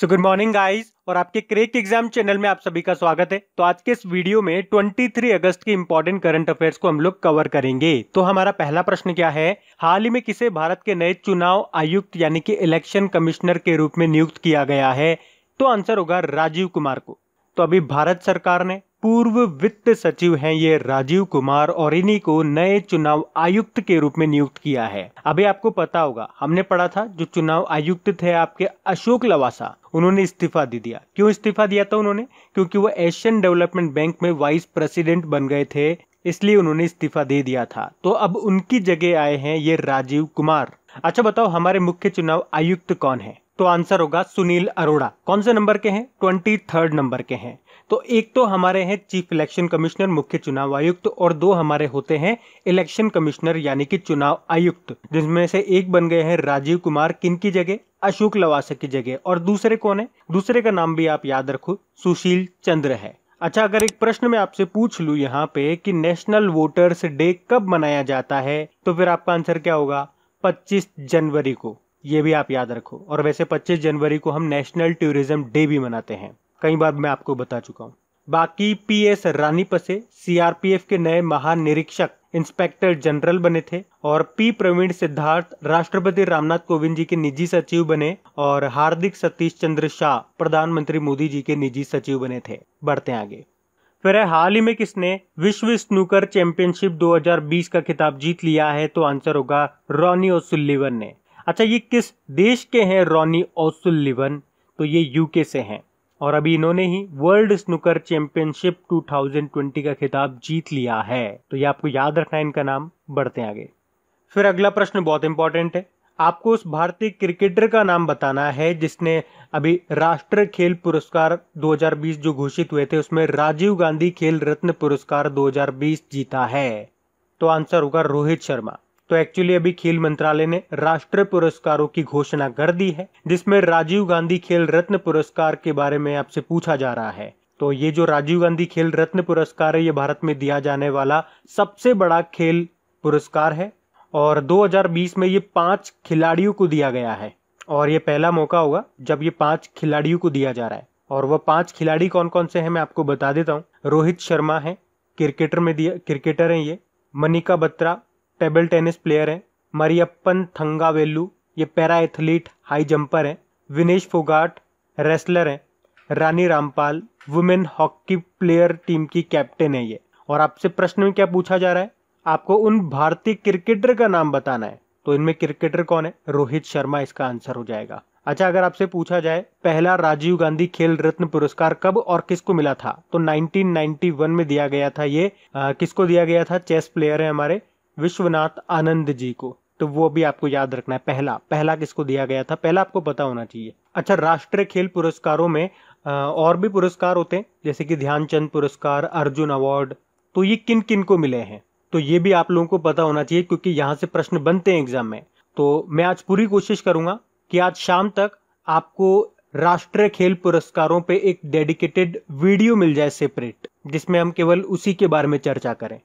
so good morning guys और आपके crack exam channel में आप सभी का स्वागत है तो आज के इस वीडियो में 23 अगस्त के इंपॉर्टेंट करंट अफेयर्स को हम लोग कवर करेंगे तो हमारा पहला प्रश्न क्या है हाल ही में किसे भारत के नए चुनाव आयुक्त यानी कि इलेक्शन कमिश्नर के रूप में नियुक्त किया गया है तो आंसर होगा राजीव कुमार को तो अभी भारत सरकार ने पूर्व वित्त सचिव हैं ये राजीव कुमार और इन्हीं को नए चुनाव आयुक्त के रूप में नियुक्त किया है अभी आपको पता होगा हमने पढ़ा था जो चुनाव आयुक्त थे आपके अशोक लवासा उन्होंने इस्तीफा दे दिया क्यों इस्तीफा दिया था उन्होंने क्योंकि वो एशियन डेवलपमेंट बैंक में वाइस प्रेसिडेंट बन गए थे इसलिए उन्होंने इस्तीफा दे दिया था तो अब उनकी जगह आए हैं ये राजीव कुमार अच्छा बताओ हमारे मुख्य चुनाव आयुक्त कौन है तो आंसर होगा सुनील अरोड़ा कौन से नंबर के हैं ट्वेंटी थर्ड नंबर के हैं तो एक तो हमारे हैं चीफ इलेक्शन कमिश्नर मुख्य चुनाव आयुक्त और दो हमारे होते हैं इलेक्शन कमिश्नर यानी कि चुनाव आयुक्त जिसमें से एक बन गए हैं राजीव कुमार किन की जगह अशोक लवासा की जगह और दूसरे कौन है दूसरे का नाम भी आप याद रखो सुशील चंद्र है अच्छा अगर एक प्रश्न मैं आपसे पूछ लूँ यहाँ पे कि नेशनल वोटर्स डे कब मनाया जाता है तो फिर आपका आंसर क्या होगा 25 जनवरी को ये भी आप याद रखो और वैसे 25 जनवरी को हम नेशनल टूरिज्म डे भी मनाते हैं कई बार मैं आपको बता चुका हूँ बाकी पी एस पसे सीआरपीएफ के नए महानिरीक्षक इंस्पेक्टर जनरल बने थे और पी प्रवीण सिद्धार्थ राष्ट्रपति रामनाथ कोविंद जी के निजी सचिव बने और हार्दिक सतीश चंद्र शाह प्रधानमंत्री मोदी जी के निजी सचिव बने थे बढ़ते आगे फिर हाल ही में किसने विश्व स्नूकर चैंपियनशिप 2020 का खिताब जीत लिया है तो आंसर होगा रॉनी ओसुल्लिवन ने अच्छा ये किस देश के हैं रॉनी ओसुल्लिवन तो ये यूके से हैं और अभी इन्होंने ही वर्ल्ड स्नूकर चैंपियनशिप 2020 का खिताब जीत लिया है तो ये आपको याद रखना है इनका नाम बढ़ते आगे फिर अगला प्रश्न बहुत इंपॉर्टेंट है आपको उस भारतीय क्रिकेटर का नाम बताना है जिसने अभी राष्ट्रीय खेल पुरस्कार 2020 जो घोषित हुए थे उसमें राजीव गांधी खेल रत्न पुरस्कार 2020 जीता है तो आंसर होगा रोहित शर्मा तो एक्चुअली अभी खेल मंत्रालय ने राष्ट्रीय पुरस्कारों की घोषणा कर दी है जिसमें राजीव गांधी खेल रत्न पुरस्कार के बारे में आपसे पूछा जा रहा है तो ये जो राजीव गांधी खेल रत्न पुरस्कार है ये भारत में दिया जाने वाला सबसे बड़ा खेल पुरस्कार है और 2020 में ये पांच खिलाड़ियों को दिया गया है और ये पहला मौका होगा जब ये पांच खिलाड़ियों को दिया जा रहा है और वह पांच खिलाड़ी कौन कौन से हैं मैं आपको बता देता हूँ रोहित शर्मा है क्रिकेटर में दिया क्रिकेटर हैं ये Manika Batra table tennis player हैं मरियप्पन थंगावेलू ये पैरा एथलीट हाई जंपर हैं विनेश फोगाट रेसलर हैं Rani Rampal women hockey player team की कैप्टन है ये और आपसे प्रश्न में क्या पूछा जा रहा है आपको उन भारतीय क्रिकेटर का नाम बताना है तो इनमें क्रिकेटर कौन है रोहित शर्मा इसका आंसर हो जाएगा अच्छा अगर आपसे पूछा जाए पहला राजीव गांधी खेल रत्न पुरस्कार कब और किसको मिला था तो 1991 में दिया गया था ये आ, किसको दिया गया था चेस प्लेयर है हमारे विश्वनाथ आनंद जी को तो वो भी आपको याद रखना है पहला पहला किसको दिया गया था पहला आपको पता होना चाहिए अच्छा राष्ट्रीय खेल पुरस्कारों में और भी पुरस्कार होते हैं जैसे कि ध्यानचंद पुरस्कार अर्जुन अवार्ड तो ये किन किन को मिले हैं तो ये भी आप लोगों को पता होना चाहिए क्योंकि यहाँ से प्रश्न बनते हैं एग्जाम में तो मैं आज पूरी कोशिश करूंगा कि आज शाम तक आपको राष्ट्रीय खेल पुरस्कारों पे एक डेडिकेटेड वीडियो मिल जाए सेपरेट जिसमें हम केवल उसी के बारे में चर्चा करें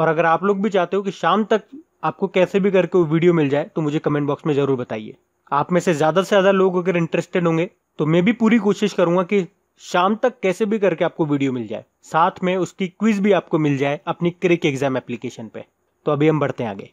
और अगर आप लोग भी चाहते हो कि शाम तक आपको कैसे भी करके वो वीडियो मिल जाए तो मुझे कमेंट बॉक्स में ज़रूर बताइए आप में से ज़्यादा से ज़्यादा लोग अगर इंटरेस्टेड होंगे तो मैं भी पूरी कोशिश करूंगा कि शाम तक कैसे भी करके आपको वीडियो मिल जाए साथ में उसकी क्विज भी आपको मिल जाए अपनी क्रिक एग्जाम एप्लीकेशन पे तो अभी हम बढ़ते हैं आगे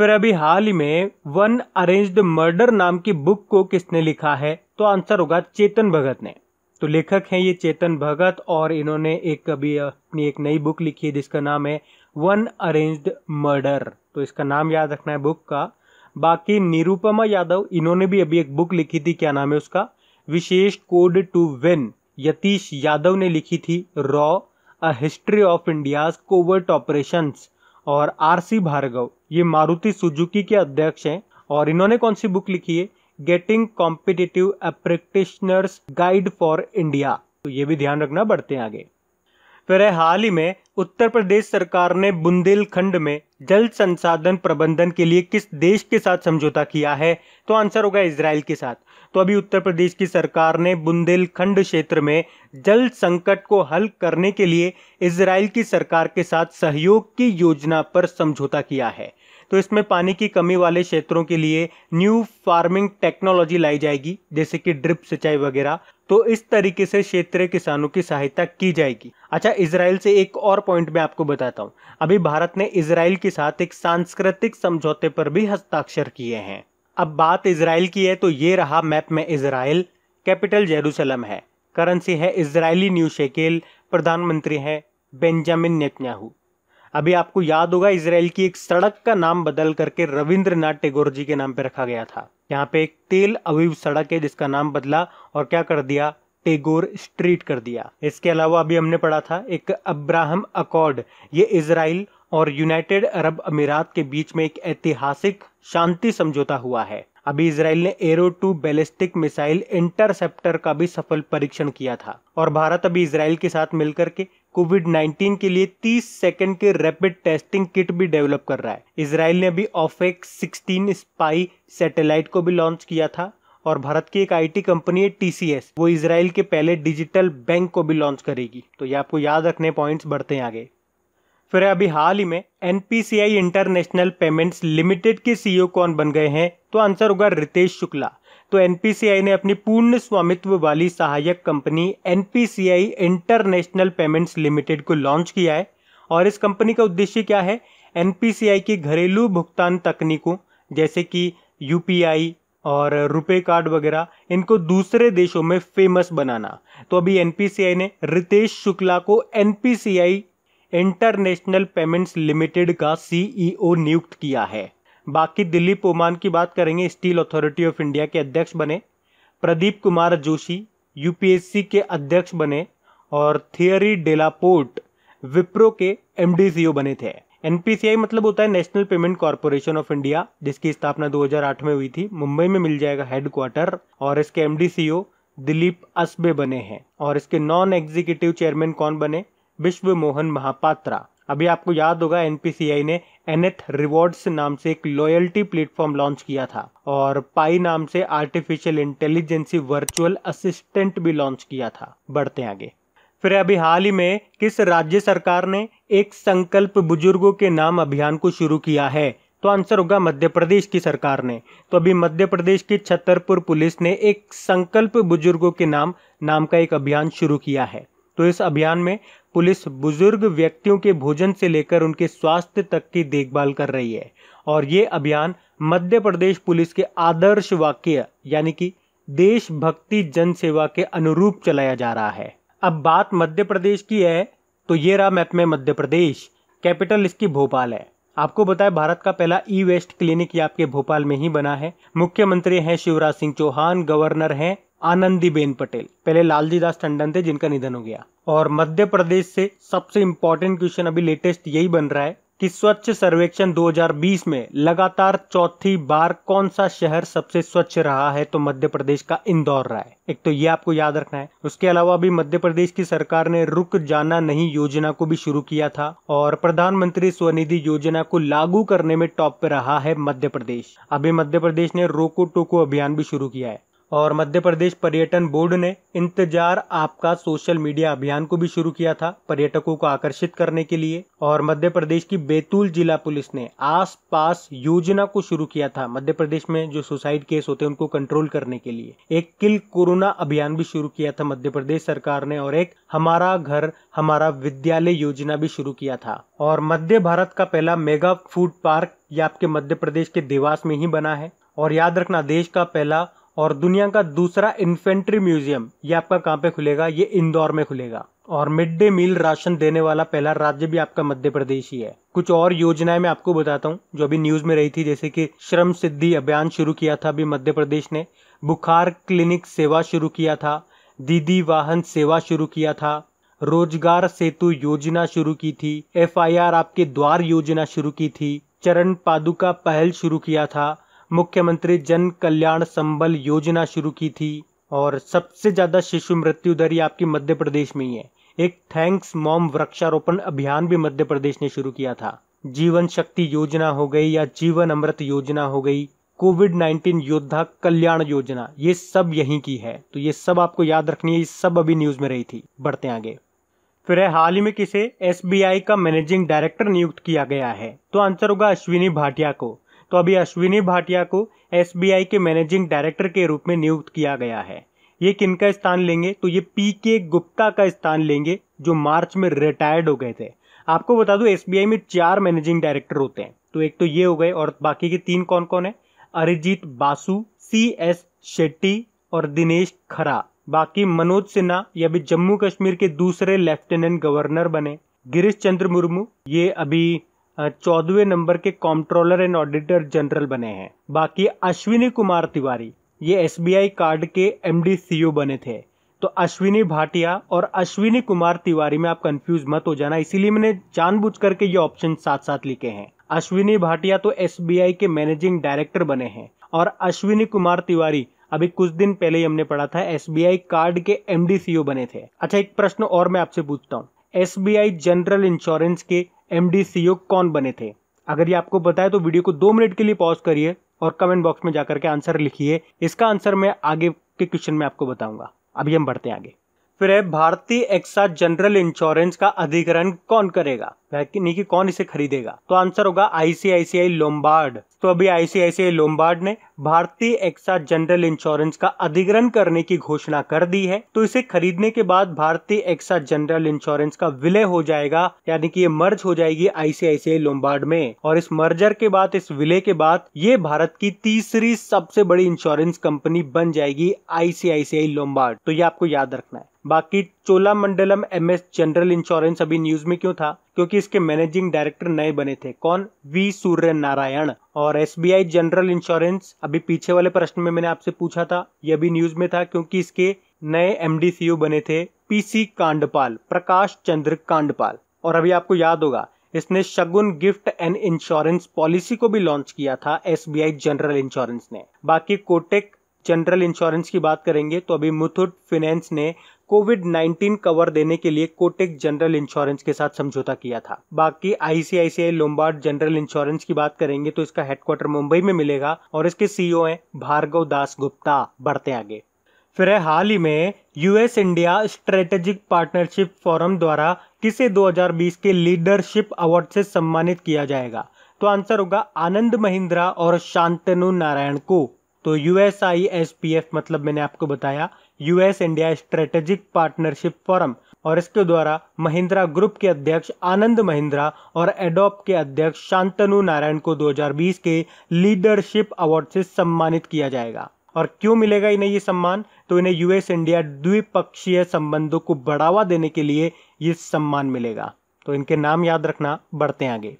फिर अभी हाल ही में वन अरेंज्ड मर्डर नाम की बुक को किसने लिखा है तो आंसर होगा चेतन भगत ने तो लेखक हैं ये चेतन भगत और इन्होंने एक अभी अपनी एक नई बुक लिखी है जिसका नाम है वन अरेंज्ड मर्डर तो इसका नाम याद रखना है बुक का बाकी निरुपमा यादव इन्होंने भी अभी एक बुक लिखी थी क्या नाम है उसका विशेष code to win Yatish Yadav ने लिखी थी रॉ a history of India's covert operations और आरसी भार्गव ये मारुति सुजुकी के अध्यक्ष हैं और इन्होंने कौन सी बुक लिखी है getting competitive a practitioner's guide for India तो ये भी ध्यान रखना बढ़ते हैं आगे फिर है हाल ही में उत्तर प्रदेश सरकार ने बुंदेलखंड में जल संसाधन प्रबंधन के लिए किस देश के साथ समझौता किया है तो आंसर होगा इसराइल के साथ तो अभी उत्तर प्रदेश की सरकार ने बुंदेलखंड क्षेत्र में जल संकट को हल करने के लिए इसराइल की सरकार के साथ सहयोग की योजना पर समझौता किया है तो इसमें पानी की कमी वाले क्षेत्रों के लिए न्यू फार्मिंग टेक्नोलॉजी लाई जाएगी जैसे कि ड्रिप सिंचाई वगैरह तो इस तरीके से क्षेत्रीय किसानों की सहायता की जाएगी अच्छा इसराइल से एक और पॉइंट मैं आपको बताता हूँ अभी भारत ने इसराइल के साथ एक सांस्कृतिक समझौते पर भी हस्ताक्षर किए हैं अब बात इसराइल की है तो ये रहा मैप में इसराइल कैपिटल जेरूसलम है करेंसी है इसराइली न्यू शेकेल प्रधानमंत्री है बेंजामिन नेतन्याहू अभी आपको याद होगा इसराइल की एक सड़क का नाम बदल करके रविंद्रनाथ टेगोर जी के नाम पर रखा गया था यहाँ पे एक तेल अवीव सड़क है जिसका नाम बदला और क्या कर दिया टेगोर स्ट्रीट कर दिया इसके अलावा अभी हमने पढ़ा था एक अब्राहम अकॉर्ड ये इसराइल और यूनाइटेड अरब अमीरात के बीच में एक ऐतिहासिक शांति समझौता हुआ है अभी इसराइल ने arrow two ballistic missile interceptor का भी सफल परीक्षण किया था और भारत अभी इसराइल के साथ मिलकर के कोविड 19 के लिए 30 सेकंड के रैपिड टेस्टिंग किट भी डेवलप कर रहा है इसराइल ने अभी ऑफेक 16 स्पाई सैटेलाइट को भी लॉन्च किया था और भारत की एक आईटी कंपनी है टीसीएस वो इसराइल के पहले डिजिटल बैंक को भी लॉन्च करेगी तो ये आपको याद रखने पॉइंट्स बढ़ते हैं आगे फिर अभी हाल ही में एनपीसीआई इंटरनेशनल पेमेंट्स लिमिटेड के सीईओ e कौन बन गए हैं तो आंसर होगा रितेश शुक्ला तो एनपीसीआई ने अपनी पूर्ण स्वामित्व वाली सहायक company NPCI international payments limited को लॉन्च किया है और इस कंपनी का उद्देश्य क्या है एनपीसीआई की घरेलू भुगतान तकनीकों जैसे कि यूपीआई और रुपए कार्ड वगैरह इनको दूसरे देशों में फेमस बनाना तो अभी एनपीसीआई ने रितेश शुक्ला को एनपीसीआई इंटरनेशनल पेमेंट्स लिमिटेड का सीईओ e नियुक्त किया है बाकी दिलीप ओमान की बात करेंगे स्टील अथॉरिटी ऑफ इंडिया के अध्यक्ष बने प्रदीप कुमार जोशी यूपीएससी के अध्यक्ष बने और थियरी डेलापोर्ट विप्रो के एमडीसीओ e बने थे एनपीसीआई मतलब होता है national payment corporation of India जिसकी स्थापना 2008 में हुई थी मुंबई में मिल जाएगा हेडक्वार्टर और इसके एम सीईओ दिलीप असबे बने हैं और इसके नॉन एग्जीक्यूटिव चेयरमैन कौन बने विश्व मोहन महापात्रा अभी आपको याद होगा एनपीसीआई ने एनएथ रिवॉर्ड्स नाम से एक लॉयल्टी प्लेटफॉर्म लॉन्च किया था और पाई नाम से आर्टिफिशियल इंटेलिजेंसी वर्चुअल असिस्टेंट भी लॉन्च किया था बढ़ते आगे फिर अभी हाल ही में किस राज्य सरकार ने एक संकल्प बुजुर्गों के नाम अभियान को शुरू किया है तो आंसर होगा मध्य प्रदेश की सरकार ने तो अभी मध्य प्रदेश की छतरपुर पुलिस ने एक संकल्प बुजुर्गों के नाम नाम का एक अभियान शुरू किया है तो इस अभियान में पुलिस बुजुर्ग व्यक्तियों के भोजन से लेकर उनके स्वास्थ्य तक की देखभाल कर रही है और ये अभियान मध्य प्रदेश पुलिस के आदर्श वाक्य यानी कि देशभक्ति जन सेवा के अनुरूप चलाया जा रहा है अब बात मध्य प्रदेश की है तो ये रहा मैप में मध्य प्रदेश कैपिटल इसकी भोपाल है आपको बताएं भारत का पहला ई वेस्ट क्लिनिक ये आपके भोपाल में ही बना है मुख्यमंत्री हैं शिवराज सिंह चौहान गवर्नर हैं बेन पटेल पहले लालजी दास टंडन थे जिनका निधन हो गया और मध्य प्रदेश से सबसे इम्पोर्टेंट क्वेश्चन अभी लेटेस्ट यही बन रहा है कि स्वच्छ सर्वेक्षण 2020 में लगातार चौथी बार कौन सा शहर सबसे स्वच्छ रहा है तो मध्य प्रदेश का इंदौर रहा है एक तो ये आपको याद रखना है उसके अलावा भी मध्य प्रदेश की सरकार ने रुक जाना नहीं योजना को भी शुरू किया था और प्रधानमंत्री स्वनिधि योजना को लागू करने में टॉप पे रहा है मध्य प्रदेश अभी मध्य प्रदेश ने रोको टोको अभियान भी शुरू किया है और मध्य प्रदेश पर्यटन बोर्ड ने इंतजार आपका सोशल मीडिया अभियान को भी शुरू किया था पर्यटकों को आकर्षित करने के लिए और मध्य प्रदेश की बैतूल जिला पुलिस ने आसपास योजना को शुरू किया था मध्य प्रदेश में जो सुसाइड केस होते हैं उनको कंट्रोल करने के लिए एक किल कोरोना अभियान भी शुरू किया था मध्य प्रदेश सरकार ने और एक हमारा घर हमारा विद्यालय योजना भी शुरू किया था और मध्य भारत का पहला मेगा फूड पार्क ये आपके मध्य प्रदेश के देवास में ही बना है और याद रखना देश का पहला और दुनिया का दूसरा इन्फेंट्री म्यूजियम ये आपका कहाँ पे खुलेगा ये इंदौर में खुलेगा और मिड डे मील राशन देने वाला पहला राज्य भी आपका मध्य प्रदेश ही है कुछ और योजनाएं मैं आपको बताता हूँ जो अभी न्यूज में रही थी जैसे कि श्रम सिद्धि अभियान शुरू किया था अभी मध्य प्रदेश ने बुखार क्लिनिक सेवा शुरू किया था दीदी वाहन सेवा शुरू किया था रोजगार सेतु योजना शुरू की थी एफ आपके द्वार योजना शुरू की थी चरण पादुका पहल शुरू किया था मुख्यमंत्री जन कल्याण संबल योजना शुरू की थी और सबसे ज़्यादा शिशु मृत्यु दर ये आपकी मध्य प्रदेश में ही है एक थैंक्स मॉम वृक्षारोपण अभियान भी मध्य प्रदेश ने शुरू किया था जीवन शक्ति योजना हो गई या जीवन अमृत योजना हो गई कोविड 19 योद्धा कल्याण योजना ये सब यहीं की है तो ये सब आपको याद रखनी है ये सब अभी न्यूज़ में रही थी बढ़ते आगे फिर है हाल ही में किसे एस का मैनेजिंग डायरेक्टर नियुक्त किया गया है तो आंसर होगा अश्विनी भाटिया को तो अभी अश्विनी भाटिया को एसबीआई के मैनेजिंग डायरेक्टर के रूप में नियुक्त किया गया है ये किनका स्थान लेंगे तो ये पी के गुप्ता का स्थान लेंगे जो मार्च में रिटायर्ड हो गए थे आपको बता दूं एसबीआई में चार मैनेजिंग डायरेक्टर होते हैं तो एक तो ये हो गए और बाकी के तीन कौन कौन है अरिजीत बासु सी एस शेट्टी और दिनेश खरा बाकी मनोज सिन्हा ये अभी जम्मू कश्मीर के दूसरे लेफ्टिनेंट गवर्नर बने गिरीश चंद्र मुर्मू ये अभी चौदवे नंबर के कॉम्ट्रोलर एंड ऑडिटर जनरल बने हैं बाकी अश्विनी कुमार तिवारी ये एस कार्ड के एम डी e बने थे तो अश्विनी भाटिया और अश्विनी कुमार तिवारी में आप कंफ्यूज मत हो जाना इसीलिए मैंने जानबूझ करके ये ऑप्शन साथ साथ लिखे हैं अश्विनी भाटिया तो एस के मैनेजिंग डायरेक्टर बने हैं और अश्विनी कुमार तिवारी अभी कुछ दिन पहले ही हमने पढ़ा था एस कार्ड के एम e बने थे अच्छा एक प्रश्न और मैं आपसे पूछता हूँ एस जनरल इंश्योरेंस के एम कौन बने थे अगर ये आपको पता है तो वीडियो को दो मिनट के लिए पॉज करिए और कमेंट बॉक्स में जाकर के आंसर लिखिए इसका आंसर मैं आगे के क्वेश्चन में आपको बताऊंगा अभी हम बढ़ते हैं आगे फिर है भारतीय एक्सा जनरल इंश्योरेंस का अधिकरण कौन करेगा नहीं कि कौन इसे खरीदेगा तो आंसर होगा आईसीआईसीआई लोम्बार्ड तो अभी आईसीआईसीआई लोम्बार्ड ने भारतीय एक्सा जनरल इंश्योरेंस का अधिग्रहण करने की घोषणा कर दी है तो इसे खरीदने के बाद भारतीय एक्सा जनरल इंश्योरेंस का विलय हो जाएगा यानी कि ये मर्ज हो जाएगी आईसीआईसीआई लोम्बार्ड में और इस मर्जर के बाद इस विलय के बाद ये भारत की तीसरी सबसे बड़ी इंश्योरेंस कंपनी बन जाएगी आईसीआईसीआई लोम्बार्ड तो ये आपको याद रखना है बाकी Chola Mandalam MS general insurance अभी न्यूज में क्यों था क्योंकि इसके मैनेजिंग डायरेक्टर नए बने थे कौन वी सूर्य नारायण और एस जनरल इंश्योरेंस अभी पीछे वाले प्रश्न में मैंने आपसे पूछा था यह भी न्यूज में था क्योंकि इसके नए एम बने थे पीसी कांडपाल प्रकाश चंद्र कांडपाल और अभी आपको याद होगा इसने Shagun gift and insurance policy को भी लॉन्च किया था एस जनरल इंश्योरेंस ने बाकी कोटेक जनरल इंश्योरेंस की बात करेंगे तो अभी मुथुट फिनेंस ने कोविड 19 कवर देने के लिए कोटेक जनरल इंश्योरेंस के साथ समझौता किया था बाकी आईसीआईसीआई लोम्बार्ड जनरल इंश्योरेंस की बात करेंगे तो इसका हेडक्वार्टर मुंबई में मिलेगा और इसके सीईओ e हैं भार्गव दास गुप्ता बढ़ते आगे फिर है हाल ही में US India strategic partnership forum द्वारा किसे 2020 के लीडरशिप अवार्ड से सम्मानित किया जाएगा तो आंसर होगा आनंद महिंद्रा और शांतनु नारायण को तो USI S I S P F मतलब मैंने आपको बताया US India strategic partnership forum और इसके द्वारा महिंद्रा ग्रुप के अध्यक्ष आनंद महिंद्रा और एडोप के अध्यक्ष शांतनु नारायण को 2020 के लीडरशिप अवार्ड से सम्मानित किया जाएगा और क्यों मिलेगा इन्हें ये सम्मान तो इन्हें यूएस इंडिया द्विपक्षीय संबंधों को बढ़ावा देने के लिए ये सम्मान मिलेगा तो इनके नाम याद रखना बढ़ते आगे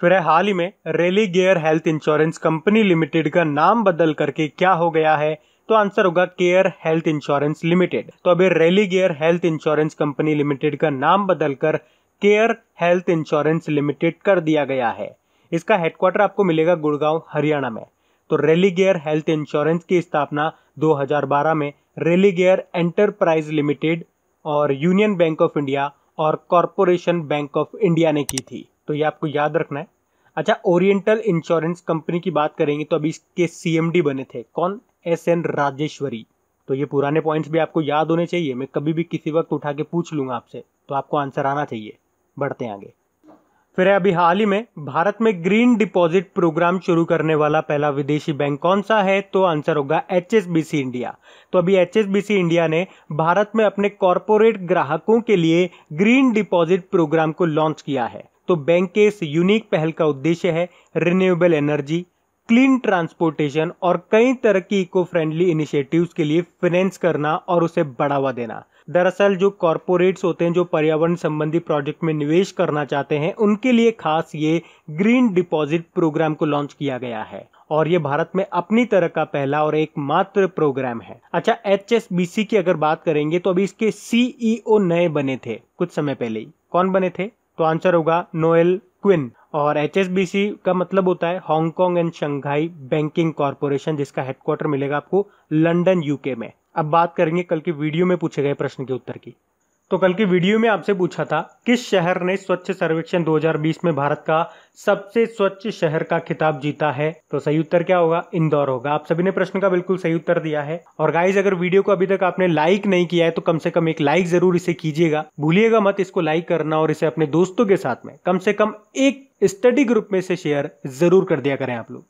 फिर है हाल ही में Religare health insurance company limited का नाम बदल करके क्या हो गया है तो आंसर होगा केयर हेल्थ इंश्योरेंस लिमिटेड तो अभी Religare health insurance company limited का नाम बदलकर केयर हेल्थ इंश्योरेंस लिमिटेड कर दिया गया है इसका हेडक्वार्टर आपको मिलेगा गुड़गांव हरियाणा में तो रेलीगेयर हेल्थ इंश्योरेंस की स्थापना 2012 में रेलीगेयर एंटरप्राइज लिमिटेड और यूनियन बैंक ऑफ इंडिया और कॉरपोरेशन बैंक ऑफ इंडिया ने की थी तो ये आपको याद रखना है अच्छा ओरिएंटल इंश्योरेंस कंपनी की बात करेंगे तो अभी इसके सीएमडी बने थे कौन एस एन राजेश्वरी तो ये पुराने पॉइंट्स भी आपको याद होने चाहिए मैं कभी भी किसी वक्त उठा के पूछ लूंगा आपसे तो आपको आंसर आना चाहिए बढ़ते आगे फिर अभी हाल ही में भारत में ग्रीन डिपॉजिट प्रोग्राम शुरू करने वाला पहला विदेशी बैंक कौन सा है तो आंसर होगा एच इंडिया तो अभी एच इंडिया ने भारत में अपने कॉरपोरेट ग्राहकों के लिए ग्रीन डिपॉजिट प्रोग्राम को लॉन्च किया है तो बैंक के इस यूनिक पहल का उद्देश्य है रिन्यूएबल एनर्जी क्लीन ट्रांसपोर्टेशन और कई तरह की इको फ्रेंडली इनिशिएटिव्स के लिए फाइनेंस करना और उसे बढ़ावा देना दरअसल जो कॉरपोरेट्स होते हैं जो पर्यावरण संबंधी प्रोजेक्ट में निवेश करना चाहते हैं उनके लिए खास ये ग्रीन डिपॉजिट प्रोग्राम को लॉन्च किया गया है और ये भारत में अपनी तरह का पहला और एकमात्र प्रोग्राम है अच्छा एच की अगर बात करेंगे तो अभी इसके सीईओ e नए बने थे कुछ समय पहले ही कौन बने थे तो आंसर होगा नोएल क्विन और एच का मतलब होता है Hong Kong and Shanghai banking corporation जिसका हेडक्वार्टर मिलेगा आपको लंदन यूके में अब बात करेंगे कल के वीडियो में पूछे गए प्रश्न के उत्तर की तो कल की वीडियो में आपसे पूछा था किस शहर ने स्वच्छ सर्वेक्षण 2020 में भारत का सबसे स्वच्छ शहर का खिताब जीता है तो सही उत्तर क्या होगा इंदौर होगा आप सभी ने प्रश्न का बिल्कुल सही उत्तर दिया है और गाइज अगर वीडियो को अभी तक आपने लाइक नहीं किया है तो कम से कम एक लाइक जरूर इसे कीजिएगा भूलिएगा मत इसको लाइक करना और इसे अपने दोस्तों के साथ में कम से कम एक स्टडी ग्रुप में इसे शेयर जरूर कर दिया करें आप लोग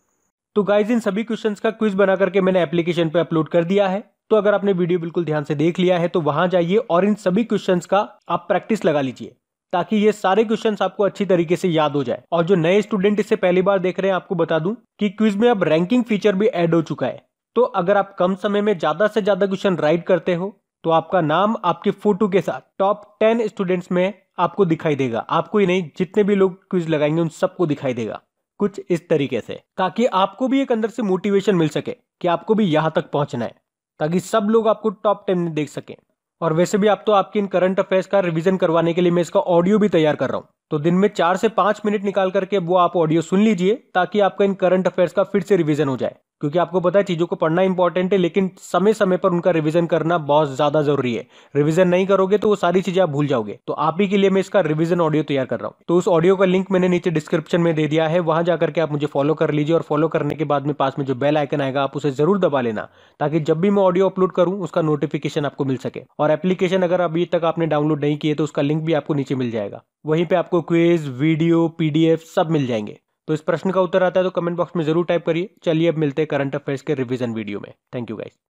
तो गाइज इन सभी क्वेश्चन का क्विज बना करके मैंने एप्लीकेशन पर अपलोड कर दिया है तो अगर आपने वीडियो बिल्कुल ध्यान से देख लिया है तो वहां जाइए और इन सभी क्वेश्चन का आप प्रैक्टिस लगा लीजिए ताकि ये सारे क्वेश्चंस आपको अच्छी तरीके से याद हो जाए और जो नए स्टूडेंट इसे पहली बार देख रहे हैं आपको बता दूं कि क्विज में अब रैंकिंग फीचर भी ऐड हो चुका है तो अगर आप कम समय में ज्यादा से ज्यादा क्वेश्चन राइट करते हो तो आपका नाम आपके फोटो के साथ टॉप टेन स्टूडेंट्स में आपको दिखाई देगा आपको ही नहीं जितने भी लोग क्विज लगाएंगे उन सबको दिखाई देगा कुछ इस तरीके से ताकि आपको भी एक अंदर से मोटिवेशन मिल सके कि आपको भी यहां तक पहुंचना है ताकि सब लोग आपको टॉप टेन में देख सकें और वैसे भी आप तो आपके इन करंट अफेयर्स का रिवीजन करवाने के लिए मैं इसका ऑडियो भी तैयार कर रहा हूँ तो दिन में चार से पांच मिनट निकाल करके वो आप ऑडियो सुन लीजिए ताकि आपका इन करंट अफेयर्स का फिर से रिविजन हो जाए क्योंकि आपको पता है चीज़ों को पढ़ना इंपॉर्टेंट है लेकिन समय समय पर उनका रिवीजन करना बहुत ज़्यादा जरूरी है रिवीजन नहीं करोगे तो वो सारी चीज़ें आप भूल जाओगे तो आप ही के लिए मैं इसका रिवीजन ऑडियो तैयार कर रहा हूँ तो उस ऑडियो का लिंक मैंने नीचे डिस्क्रिप्शन में दे दिया है वहां जाकर के आप मुझे फॉलो कर लीजिए और फॉलो करने के बाद में पास में जो बेल आइकन आएगा आप उसे जरूर दबा लेना ताकि जब भी मैं ऑडियो अपलोड करूँ उसका नोटिफिकेशन आपको मिल सके और एप्लीकेशन अगर अभी तक आपने डाउनलोड नहीं किए तो उसका लिंक भी आपको नीचे मिल जाएगा वहीं पे आपको क्विज वीडियो पीडीएफ सब मिल जाएंगे तो इस प्रश्न का उत्तर आता है तो कमेंट बॉक्स में जरूर टाइप करिए चलिए अब मिलते हैं करंट अफेयर्स के रिवीजन वीडियो में थैंक यू गाइस